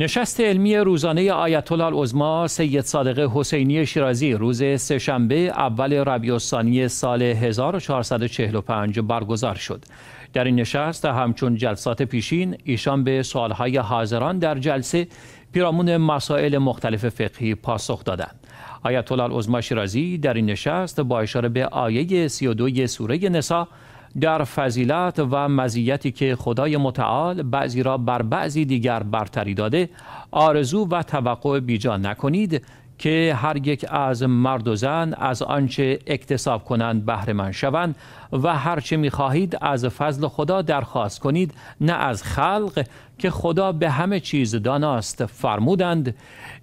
نشست علمی روزانه آیت الله العظما سید صادق حسینی شیرازی روز سهشنبه اول ربیع سال 1445 برگزار شد. در این نشست همچون جلسات پیشین ایشان به سوالهای حاضران در جلسه پیرامون مسائل مختلف فقهی پاسخ دادند. آیت الله العظما شیرازی در این نشست با اشاره به آیه 32 سوره نسا در فضیلت و مزیتی که خدای متعال بعضی را بر بعضی دیگر برتری داده آرزو و توقع بیجا نکنید که هر یک از مرد و زن از آنچه اکتساب کنند بهره من شوند و هرچه چه میخواهید از فضل خدا درخواست کنید نه از خلق که خدا به همه چیز داناست فرمودند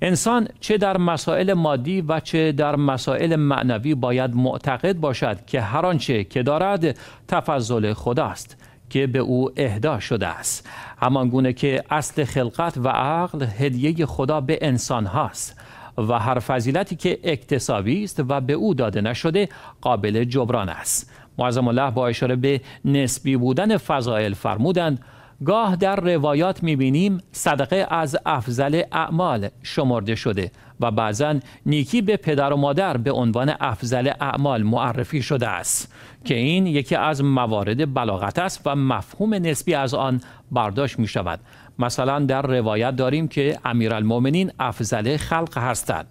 انسان چه در مسائل مادی و چه در مسائل معنوی باید معتقد باشد که هر آنچه که دارد تفضل خداست که به او اهدا شده است همان گونه که اصل خلقت و عقل هدیه خدا به انسان هاست و هر فضیلتی که اکتسابی است و به او داده نشده قابل جبران است معظم الله با اشاره به نسبی بودن فضائل فرمودند گاه در روایات میبینیم صدقه از افضل اعمال شمرده شده و بعضا نیکی به پدر و مادر به عنوان افضل اعمال معرفی شده است که این یکی از موارد بلاغت است و مفهوم نسبی از آن برداشت می شود مثلا در روایت داریم که امیرالمؤمنین افضل خلق هستند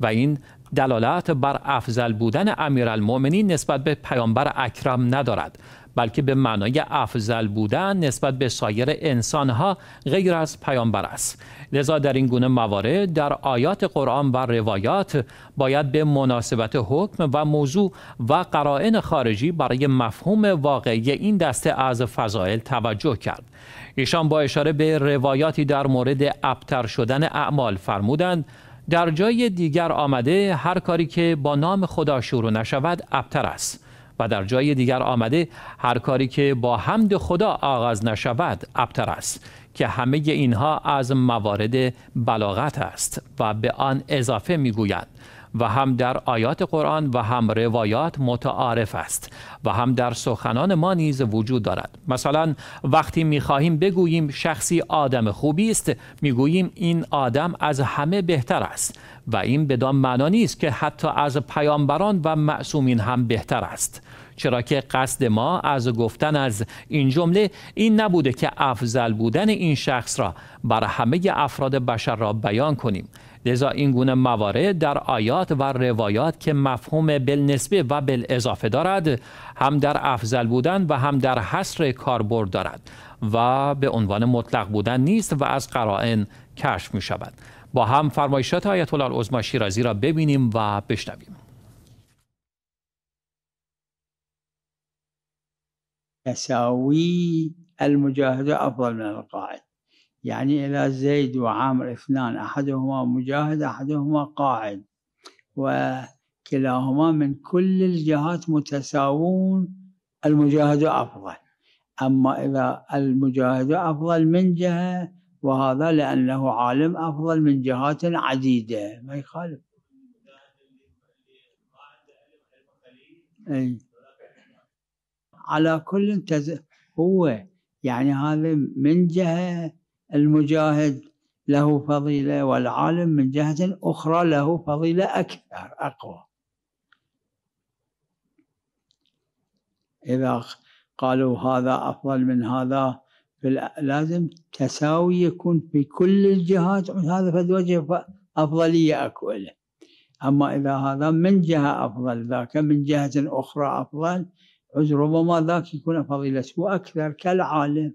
و این دلالت بر افضل بودن امیرالمؤمنین نسبت به پیامبر اکرم ندارد بلکه به معنای افضل بودن نسبت به سایر انسانها غیر از پیامبر است لذا در این گونه موارد در آیات قرآن و روایات باید به مناسبت حکم و موضوع و قرائن خارجی برای مفهوم واقعی این دسته از فضائل توجه کرد ایشان با اشاره به روایاتی در مورد ابتر شدن اعمال فرمودند در جای دیگر آمده هر کاری که با نام خدا شروع نشود ابتر است و در جای دیگر آمده هر کاری که با حمد خدا آغاز نشود ابتر است که همه اینها از موارد بلاغت است و به آن اضافه میگویند و هم در آیات قرآن و هم روایات متعارف است و هم در سخنان ما نیز وجود دارد مثلا وقتی میخواهیم بگوییم شخصی آدم خوبی است میگوییم این آدم از همه بهتر است و این بدان معنا نیست که حتی از پیامبران و معصومین هم بهتر است چرا که قصد ما از گفتن از این جمله این نبوده که افضل بودن این شخص را بر همه افراد بشر را بیان کنیم لذا این گونه موارد در آیات و روایات که مفهوم بالنسبه و بالاضافه دارد هم در افضل بودن و هم در حصر کاربرد دارد و به عنوان مطلق بودن نیست و از قرائن کشف می شود با هم فرمایشات آیت الله العظمی شیرازی را ببینیم و بشنویم يساوي المجاهد أفضل من القاعد يعني إلى زيد وعامر اثنان أحدهما مجاهد أحدهما قاعد وكلاهما من كل الجهات متساوون المجاهد أفضل أما إذا المجاهد أفضل من جهة وهذا لأنه عالم أفضل من جهات عديدة ما يخالف أي على كل تز... هو يعني هذا من جهة المجاهد له فضيلة والعالم من جهة أخرى له فضيلة أكثر أقوى إذا قالوا هذا أفضل من هذا لازم تساوي يكون في كل الجهات هذا فد وجه أفضلية أكو له أما إذا هذا من جهة أفضل ذاك من جهة أخرى أفضل عذر ربما ذاك يكون فضيلته واكثر كالعالم